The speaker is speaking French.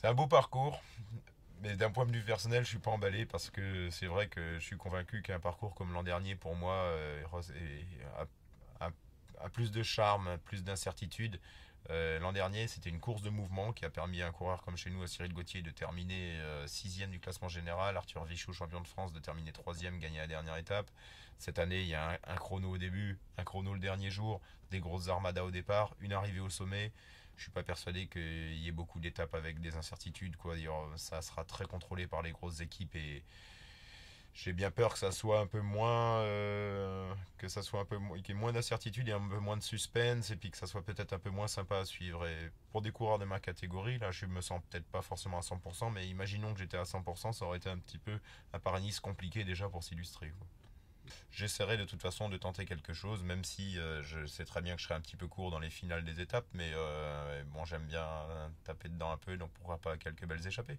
C'est un beau parcours, mais d'un point de vue personnel, je suis pas emballé parce que c'est vrai que je suis convaincu qu'un parcours comme l'an dernier, pour moi, euh, a, plus de charme, plus d'incertitude. Euh, l'an dernier, c'était une course de mouvement qui a permis à un coureur comme chez nous, à Cyril Gauthier, de terminer euh, sixième du classement général, Arthur Vichot, champion de France, de terminer troisième, gagner la dernière étape. Cette année, il y a un, chrono au début, un chrono le dernier jour, des grosses armadas au départ, une arrivée au sommet je suis pas persuadé qu'il y ait beaucoup d'étapes avec des incertitudes. Quoi. Ça sera très contrôlé par les grosses équipes et j'ai bien peur que ça soit un peu moins euh, que ça soit un peu qu'il y ait moins d'incertitudes et un peu moins de suspense et puis que ça soit peut-être un peu moins sympa à suivre et pour des coureurs de ma catégorie là je me sens peut-être pas forcément à 100% mais imaginons que j'étais à 100% ça aurait été un petit peu un Paris compliqué déjà pour s'illustrer J'essaierai de toute façon de tenter quelque chose, même si euh, je sais très bien que je serai un petit peu court dans les finales des étapes, mais euh, bon, j'aime bien taper dedans un peu, donc pourra pas quelques belles échappées.